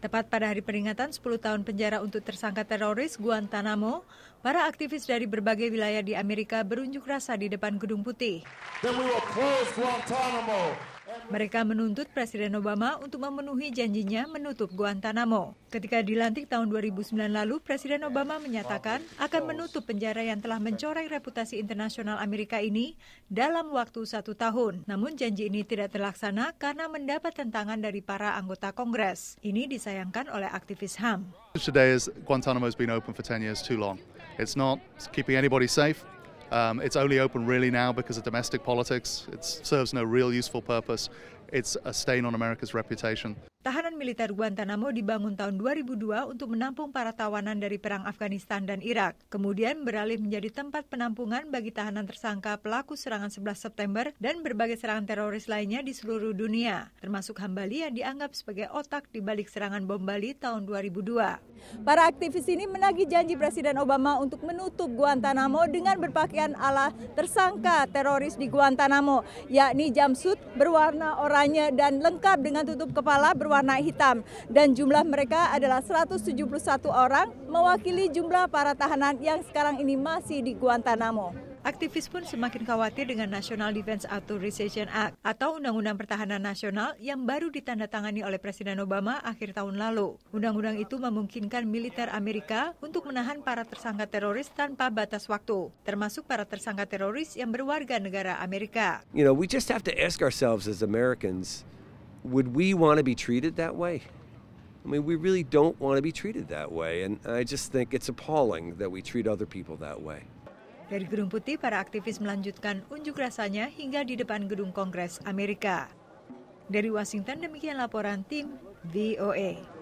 Tepat pada hari peringatan 10 tahun penjara untuk tersangka teroris Guantanamo, para aktivis dari berbagai wilayah di Amerika berunjuk rasa di depan Gedung Putih. Mereka menuntut Presiden Obama untuk memenuhi janjinya menutup Guantanamo. Ketika dilantik tahun 2009 lalu, Presiden Obama menyatakan akan menutup penjara yang telah mencoreng reputasi internasional Amerika ini dalam waktu satu tahun. Namun janji ini tidak terlaksana karena mendapat tentangan dari para anggota Kongres. Ini disayangkan oleh aktivis HAM. Guantanamo 10 It's not keeping anybody safe. Um, it's only open really now because of domestic politics. It serves no real useful purpose. It's a stain on America's reputation. militer Guantanamo dibangun tahun 2002 untuk menampung para tawanan dari perang Afghanistan dan Irak. Kemudian beralih menjadi tempat penampungan bagi tahanan tersangka pelaku serangan 11 September dan berbagai serangan teroris lainnya di seluruh dunia, termasuk Hambali yang dianggap sebagai otak di balik serangan bom Bali tahun 2002. Para aktivis ini menagih janji Presiden Obama untuk menutup Guantanamo dengan berpakaian ala tersangka teroris di Guantanamo, yakni jumpsuit berwarna oranye dan lengkap dengan tutup kepala berwarna hitam hitam dan jumlah mereka adalah 171 orang mewakili jumlah para tahanan yang sekarang ini masih di Guantanamo. Aktivis pun semakin khawatir dengan National Defense Authorization Act atau Undang-Undang Pertahanan Nasional yang baru ditandatangani oleh Presiden Obama akhir tahun lalu. Undang-undang itu memungkinkan militer Amerika untuk menahan para tersangka teroris tanpa batas waktu, termasuk para tersangka teroris yang berwarga negara Amerika. You know, we just have to ask ourselves as Americans, would we want to be treated that way? I mean, we really don't want to be treated that way, and I just think it's appalling that we treat other people that way. Dari Gedung Putih, para aktivis melanjutkan unjuk rasanya hingga di depan Gedung Kongres Amerika. Dari Washington, demikian laporan tim VOA.